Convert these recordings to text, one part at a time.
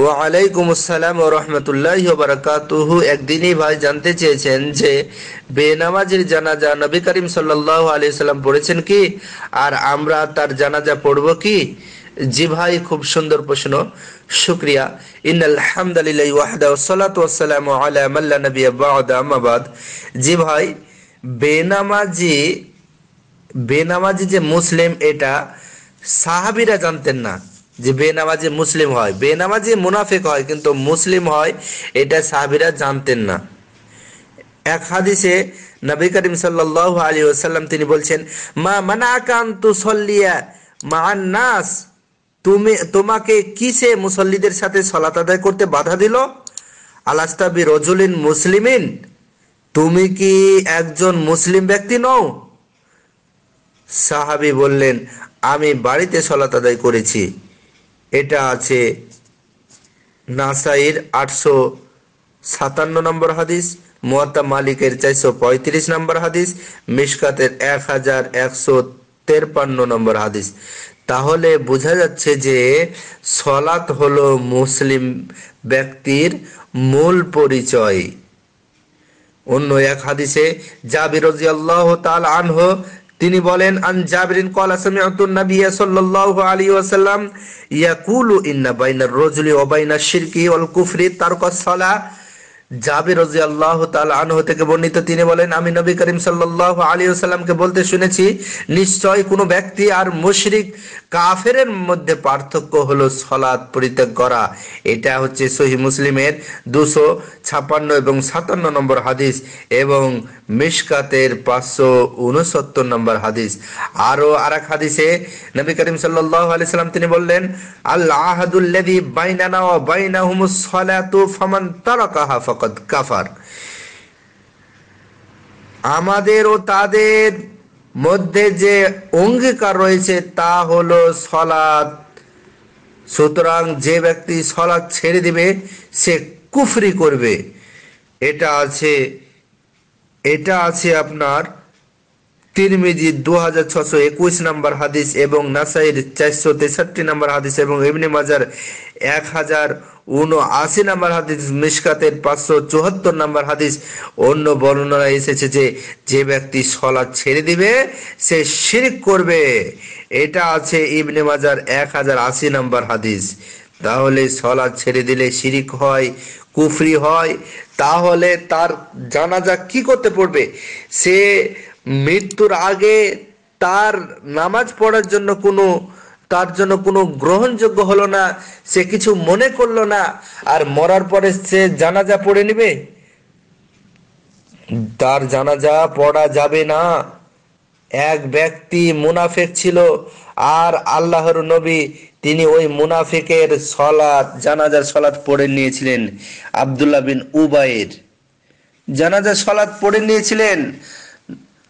ওয়ালাইকুম আসসালাম ও রহমতুল্লাহ বারাকাতুহু একদিনই ভাই জানতে চেয়েছেন যে বেনামাজির জানাজা নবী করিম সাল্লাহ সাল্লাম পড়েছেন কি আর আমরা তার জানাজা পড়ব কি জি ভাই খুব সুন্দর প্রশ্ন শুক্রিয়া ইন আলহামদুলিল্লাহ ওয়াহদা সালাত ওয়াসালাম আলা মাল্লা নবী আমাবাদ জি ভাই বেনামাজি বেনামাজি যে মুসলিম এটা সাহাবিরা জানতেন না যে বেনামাজি মুসলিম হয় বেনামাজি মুনাফিক হয় কিন্তু মুসলিম হয় এটা সাহাবিরা জানতেন না এক হাদিসে নবী করিম সাল্লাহ আলী ওসাল্লাম তিনি বলছেন মা মানাকান্ত সল্লিয়া মা তুমি তোমাকে কিসে মুসল্লিদের সাথে সলাত আদায় করতে বাধা দিল আলাস্তাবি রজুলিন মুসলিমিন তুমি কি একজন মুসলিম ব্যক্তি নও সাহাবি বললেন আমি বাড়িতে সলাত আদায় করেছি এটা আছে নাসাইর আটশো সাতান্ন নম্বর হাদিস মোয়াত্তা মালিকের চারশো পঁয়ত্রিশ নম্বর হাদিস মিসকাতের এক হাজার একশো তেরপান্ন নম্বর হাদিস তাহলে বোঝা যাচ্ছে যে সলাত হলো মুসলিম ব্যক্তির মূল পরিচয় অন্য এক হাদিসে জাবির আল্লাহ তাল আনহ তিনি বলেন আন জাবরিন কলা সামিআতুন নাবিয়্যা সাল্লাল্লাহু আলাইহি ওয়াসাল্লাম ইয়াকুলু ইন্না বাইনার রজুলি ওয়া বাইনাশ শিরকি ওয়াল কুফরি তারকাস জাবির রাজি আল্লাহ আনহ থেকে বর্ণিত তিনি বলেন আমি নবী করিম সাল্লাহ আলী সাল্লামকে বলতে শুনেছি নিশ্চয় কোনো ব্যক্তি আর মুশরিক কাফের মধ্যে পার্থক্য হলো সলাৎ পরিত্যাগ করা এটা হচ্ছে সহি মুসলিমের দুশো ছাপান্ন এবং সাতান্ন নম্বর হাদিস এবং মিসকাতের পাঁচশো উনসত্তর নম্বর হাদিস আরও আর এক হাদিসে নবী করিম সাল্লাহ আলি সাল্লাম তিনি বললেন আল্লাহ আহাদুল্লাদি বাইনানা ও বাইনাহুমুস সালাতু ফামান তারাকাহা ফাক ফকদ কাফার আমাদের ও তাদের মধ্যে যে অঙ্গীকার রয়েছে তা হলো সলাদ সুতরাং যে ব্যক্তি সলাদ ছেড়ে দিবে সে কুফরি করবে এটা আছে এটা আছে আপনার তিরমিজি দু হাজার ছশো একুশ নম্বর হাদিস এবং নাসাইর চারশো তেষট্টি নম্বর হাদিস এবং ইবনে মাজার এক হাজার উনআশি নম্বর হাদিস মিসকাতের পাঁচশো চুহাত্তর নম্বর হাদিস অন্য বর্ণনা এসেছে যে যে ব্যক্তি সলা ছেড়ে দিবে সে শিরিক করবে এটা আছে ইবনে মাজার এক হাজার আশি নম্বর হাদিস তাহলে সলা ছেড়ে দিলে শিরিক হয় কুফরি হয় তাহলে তার জানা যাক কি করতে পড়বে সে মৃত্যুর আগে তার নামাজ পড়ার জন্য কোনো তার জন্য কোনো গ্রহণযোগ্য হলো না সে কিছু মনে করলো না আর মরার পরে সে জানাজা পড়ে নেবে তার জানাজা পড়া যাবে না এক ব্যক্তি মুনাফেক ছিল আর আল্লাহর নবী তিনি ওই মুনাফেকের সলাদ জানাজার সলাদ পড়ে নিয়েছিলেন আবদুল্লাহ বিন উবাইর জানাজার সলাদ পড়ে নিয়েছিলেন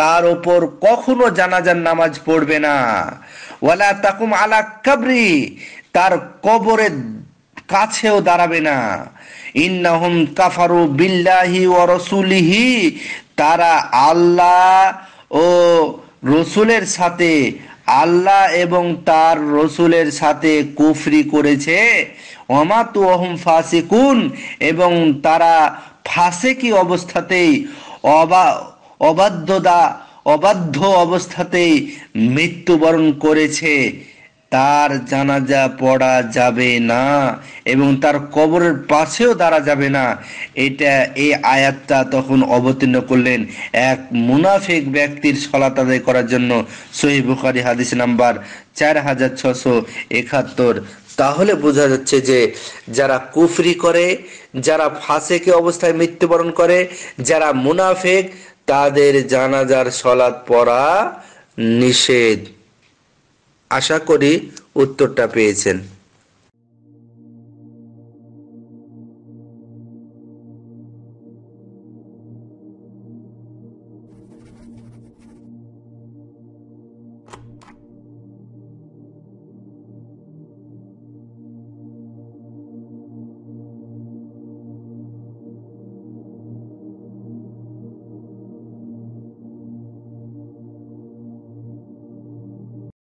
তার ওপর কখনো জানাজার নামাজ পড়বে না ওয়ালা তাকুম আলা কাবরি তার কবরের কাছেও দাঁড়াবে না ইন্নাহুম কাফারু বিল্লাহি ও রসুলিহি তারা আল্লাহ ও রসুলের সাথে আল্লাহ এবং তার রসুলের সাথে কুফরি করেছে অমাতু অহম ফাসিকুন এবং তারা ফাঁসে কি অবস্থাতেই অবা অবাধ্যতা অবাধ্য অবস্থাতেই মৃত্যুবরণ করেছে তার জানাজা পড়া যাবে না এবং তার কবরের পাশেও দাঁড়া যাবে না এটা এই আয়াতটা তখন অবতীর্ণ করলেন এক মুনাফেক ব্যক্তির সলাত আদায় করার জন্য সহি বুখারি হাদিস নাম্বার চার হাজার ছশো একাত্তর তাহলে বোঝা যাচ্ছে যে যারা কুফরি করে যারা ফাঁসেকে অবস্থায় মৃত্যুবরণ করে যারা মুনাফেক তাদের জানাজার সলাদ পড়া নিষেধ আশা করি উত্তরটা পেয়েছেন